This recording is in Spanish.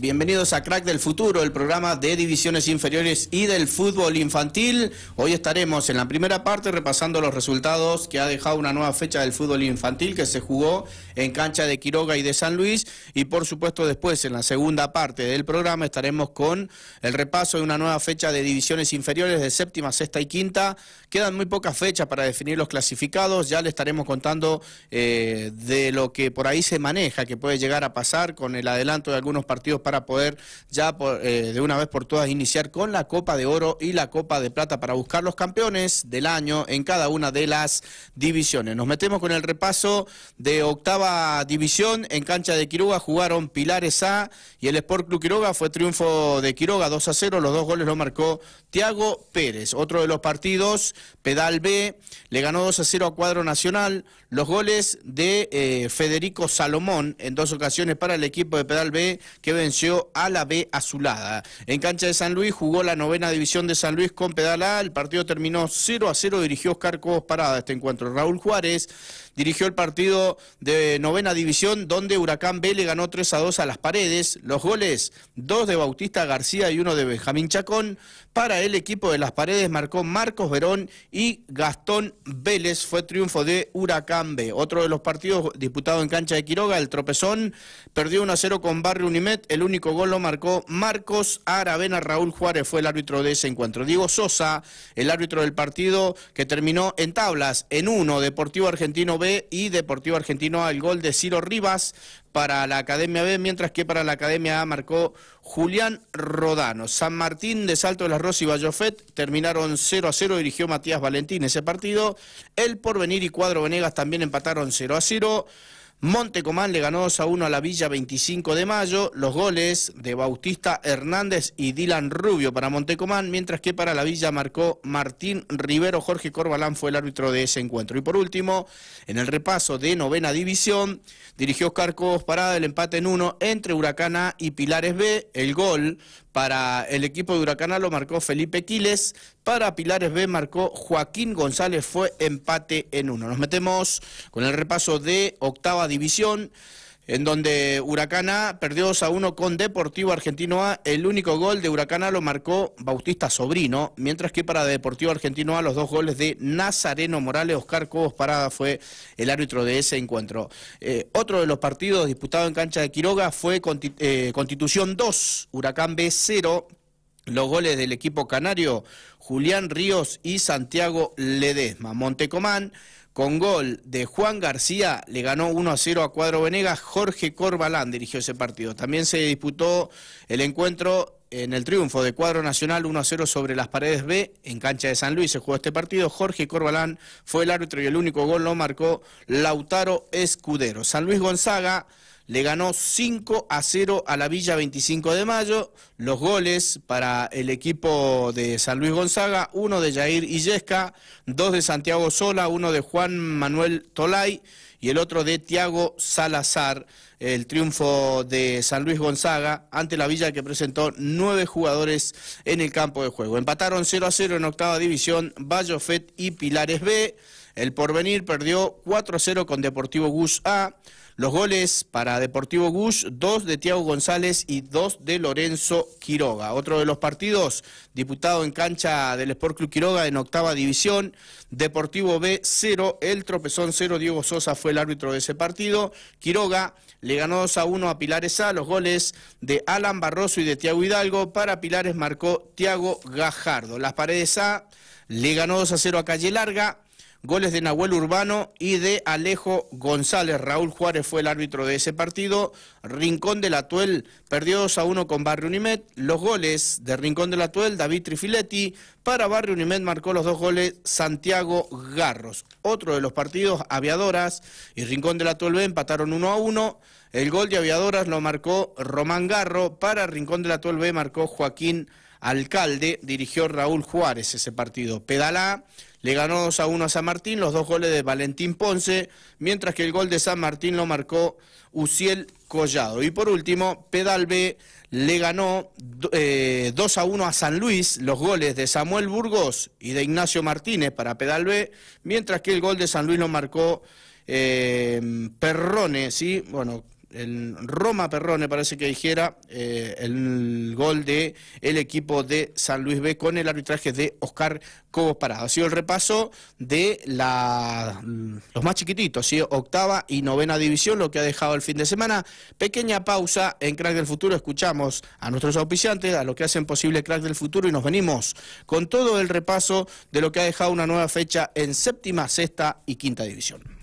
bienvenidos a Crack del Futuro, el programa de divisiones inferiores y del fútbol infantil. Hoy estaremos en la primera parte repasando los resultados que ha dejado una nueva fecha del fútbol infantil que se jugó en cancha de Quiroga y de San Luis y por supuesto después en la segunda parte del programa estaremos con el repaso de una nueva fecha de divisiones inferiores de séptima, sexta y quinta. Quedan muy pocas fechas para definir los clasificados, ya le estaremos contando eh, de lo que por ahí se maneja, que puede llegar a pasar con el adelanto de algunos partidos para poder ya eh, de una vez por todas iniciar con la Copa de Oro y la Copa de Plata para buscar los campeones del año en cada una de las divisiones. Nos metemos con el repaso de octava división en cancha de Quiroga. Jugaron Pilares A y el Sport Club Quiroga fue triunfo de Quiroga 2 a 0. Los dos goles lo marcó Tiago Pérez. Otro de los partidos, Pedal B, le ganó 2 a 0 a Cuadro Nacional. Los goles de eh, Federico Salomón en dos ocasiones para el equipo de Pedal B que venció a la B azulada. En cancha de San Luis jugó la novena división de San Luis con Pedal A. El partido terminó 0 a 0, dirigió Oscar Cobos Parada este encuentro. Raúl Juárez dirigió el partido de novena división donde Huracán B ganó 3 a 2 a las paredes. Los goles, dos de Bautista García y uno de Benjamín Chacón. Para el equipo de las paredes marcó Marcos Verón y Gastón Vélez. Fue triunfo de Huracán B. Otro de los partidos disputado en cancha de Quiroga, el tropezón, perdió 1 a 0 con Barrio Unimet. El único gol lo marcó Marcos Aravena. Raúl Juárez fue el árbitro de ese encuentro. Diego Sosa, el árbitro del partido que terminó en tablas en uno Deportivo Argentino B y Deportivo Argentino al gol de Ciro Rivas para la Academia B, mientras que para la Academia A marcó Julián Rodano. San Martín de Salto de las Rosas y Bayofet terminaron 0 a 0, dirigió Matías Valentín ese partido. El Porvenir y Cuadro Venegas también empataron 0 a 0. Montecomán le ganó 2 a 1 a la Villa 25 de mayo. Los goles de Bautista Hernández y Dylan Rubio para Montecomán, mientras que para la Villa marcó Martín Rivero. Jorge Corbalán fue el árbitro de ese encuentro. Y por último, en el repaso de novena división, dirigió Oscar Cobos Parada el empate en uno entre Huracana y Pilares B. El gol para el equipo de Huracán lo marcó Felipe Quiles. Para Pilares B marcó Joaquín González. Fue empate en uno. Nos metemos con el repaso de octava división en donde A perdió 2 a 1 con Deportivo Argentino A. El único gol de A lo marcó Bautista Sobrino, mientras que para Deportivo Argentino A los dos goles de Nazareno Morales, Oscar Cobos Parada fue el árbitro de ese encuentro. Eh, otro de los partidos disputados en cancha de Quiroga fue eh, Constitución 2, Huracán B 0, los goles del equipo canario, Julián Ríos y Santiago Ledesma. Montecomán, con gol de Juan García, le ganó 1 a 0 a Cuadro Venegas. Jorge Corbalán dirigió ese partido. También se disputó el encuentro en el triunfo de Cuadro Nacional 1 a 0 sobre las paredes B en cancha de San Luis. Se jugó este partido. Jorge Corbalán fue el árbitro y el único gol lo marcó Lautaro Escudero. San Luis Gonzaga le ganó 5 a 0 a la Villa 25 de Mayo. Los goles para el equipo de San Luis Gonzaga, uno de Jair Illesca, dos de Santiago Sola, uno de Juan Manuel Tolay y el otro de Tiago Salazar. El triunfo de San Luis Gonzaga ante la Villa que presentó nueve jugadores en el campo de juego. Empataron 0 a 0 en octava división Vallofet y Pilares B. El Porvenir perdió 4 a 0 con Deportivo Gus A. Los goles para Deportivo Gush, dos de Tiago González y dos de Lorenzo Quiroga. Otro de los partidos, diputado en cancha del Sport Club Quiroga en octava división, Deportivo B 0, el tropezón 0, Diego Sosa fue el árbitro de ese partido. Quiroga le ganó 2 a 1 a Pilares A, los goles de Alan Barroso y de Tiago Hidalgo. Para Pilares marcó Tiago Gajardo. Las paredes A le ganó 2 a 0 a Calle Larga. Goles de Nahuel Urbano y de Alejo González. Raúl Juárez fue el árbitro de ese partido. Rincón de la Tuel perdió 2 a 1 con Barrio Unimed. Los goles de Rincón de la Tuel, David Trifiletti. Para Barrio Unimed marcó los dos goles Santiago Garros. Otro de los partidos, Aviadoras y Rincón de la Tuel B empataron 1 a 1. El gol de Aviadoras lo marcó Román Garro. Para Rincón de la Tuel B marcó Joaquín alcalde, dirigió Raúl Juárez ese partido. Pedalá le ganó 2 a 1 a San Martín, los dos goles de Valentín Ponce, mientras que el gol de San Martín lo marcó Uciel Collado. Y por último, Pedal B le ganó 2 eh, a 1 a San Luis, los goles de Samuel Burgos y de Ignacio Martínez para Pedal B, mientras que el gol de San Luis lo marcó Perrones. Eh, Perrone, ¿sí? Bueno, en Roma Perrone, parece que dijera, eh, el gol de el equipo de San Luis B con el arbitraje de Oscar Cobos Parado. Ha sido el repaso de los más chiquititos, ¿sí? octava y novena división, lo que ha dejado el fin de semana. Pequeña pausa en Crack del Futuro, escuchamos a nuestros auspiciantes, a lo que hacen posible Crack del Futuro y nos venimos con todo el repaso de lo que ha dejado una nueva fecha en séptima, sexta y quinta división.